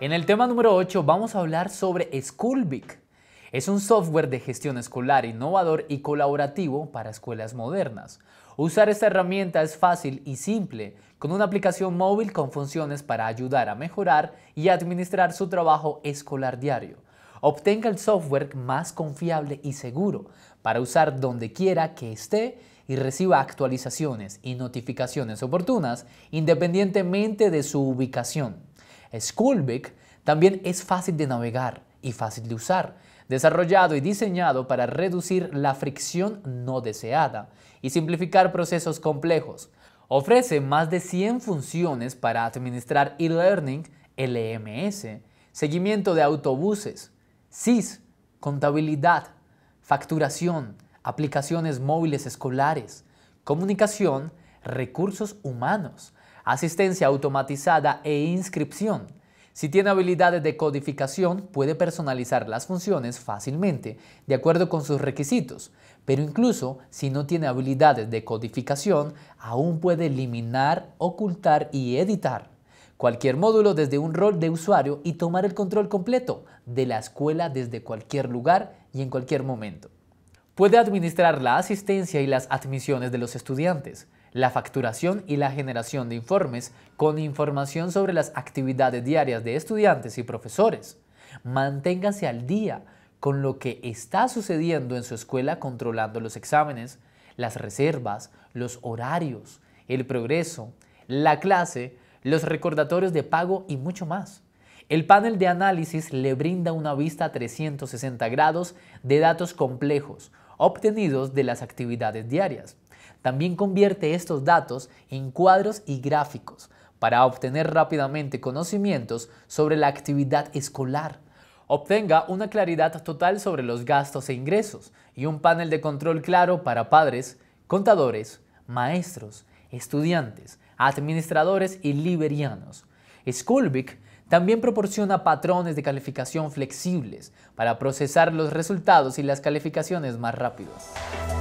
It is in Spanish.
En el tema número 8 vamos a hablar sobre Schoolbic. Es un software de gestión escolar innovador y colaborativo para escuelas modernas. Usar esta herramienta es fácil y simple, con una aplicación móvil con funciones para ayudar a mejorar y administrar su trabajo escolar diario. Obtenga el software más confiable y seguro para usar donde quiera que esté y reciba actualizaciones y notificaciones oportunas independientemente de su ubicación. Schoolbeck también es fácil de navegar y fácil de usar, desarrollado y diseñado para reducir la fricción no deseada y simplificar procesos complejos. Ofrece más de 100 funciones para administrar e-learning, LMS, seguimiento de autobuses, SIS, contabilidad, facturación, aplicaciones móviles escolares, comunicación, recursos humanos, asistencia automatizada e inscripción. Si tiene habilidades de codificación, puede personalizar las funciones fácilmente, de acuerdo con sus requisitos, pero incluso si no tiene habilidades de codificación, aún puede eliminar, ocultar y editar cualquier módulo desde un rol de usuario y tomar el control completo de la escuela desde cualquier lugar y en cualquier momento. Puede administrar la asistencia y las admisiones de los estudiantes, la facturación y la generación de informes con información sobre las actividades diarias de estudiantes y profesores. Manténgase al día con lo que está sucediendo en su escuela controlando los exámenes, las reservas, los horarios, el progreso, la clase, los recordatorios de pago y mucho más. El panel de análisis le brinda una vista a 360 grados de datos complejos obtenidos de las actividades diarias también convierte estos datos en cuadros y gráficos para obtener rápidamente conocimientos sobre la actividad escolar. Obtenga una claridad total sobre los gastos e ingresos y un panel de control claro para padres, contadores, maestros, estudiantes, administradores y liberianos. Schoolbic también proporciona patrones de calificación flexibles para procesar los resultados y las calificaciones más rápidos.